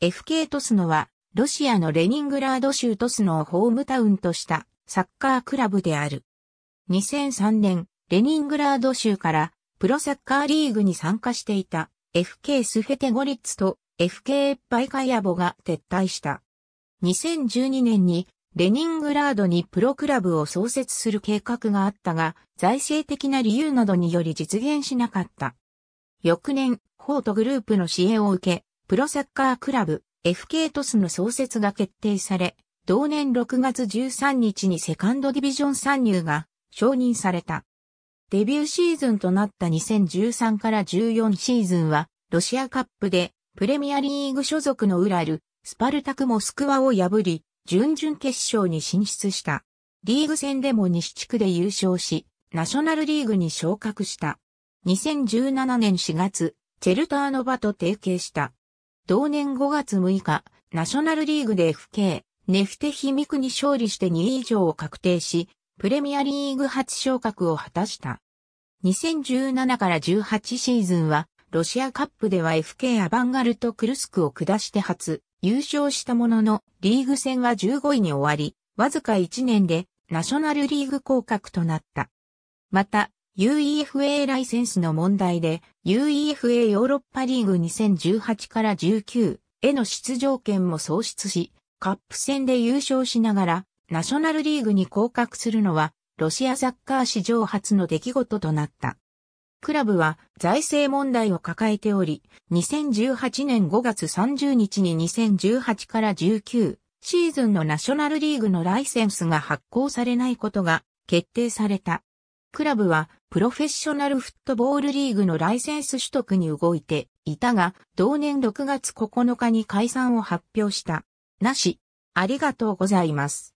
FK トスノは、ロシアのレニングラード州トスノをホームタウンとしたサッカークラブである。2003年、レニングラード州からプロサッカーリーグに参加していた FK スフェテゴリッツと FK エッパイカヤボが撤退した。2012年にレニングラードにプロクラブを創設する計画があったが、財政的な理由などにより実現しなかった。翌年、ホートグループの支援を受け、プロサッカークラブ FK トスの創設が決定され、同年6月13日にセカンドディビジョン参入が承認された。デビューシーズンとなった2013から14シーズンは、ロシアカップでプレミアリーグ所属のウラル、スパルタクモスクワを破り、準々決勝に進出した。リーグ戦でも西地区で優勝し、ナショナルリーグに昇格した。2017年4月、チェルターノバと提携した。同年5月6日、ナショナルリーグで FK、ネフテヒミクに勝利して2位以上を確定し、プレミアリーグ初昇格を果たした。2017から18シーズンは、ロシアカップでは FK アバンガルト・クルスクを下して初、優勝したものの、リーグ戦は15位に終わり、わずか1年で、ナショナルリーグ降格となった。また、UEFA ライセンスの問題で UEFA ヨーロッパリーグ2018から19への出場権も喪失し、カップ戦で優勝しながらナショナルリーグに降格するのはロシアサッカー史上初の出来事となった。クラブは財政問題を抱えており、2018年5月30日に2018から19シーズンのナショナルリーグのライセンスが発行されないことが決定された。クラブはプロフェッショナルフットボールリーグのライセンス取得に動いていたが、同年6月9日に解散を発表した。なし、ありがとうございます。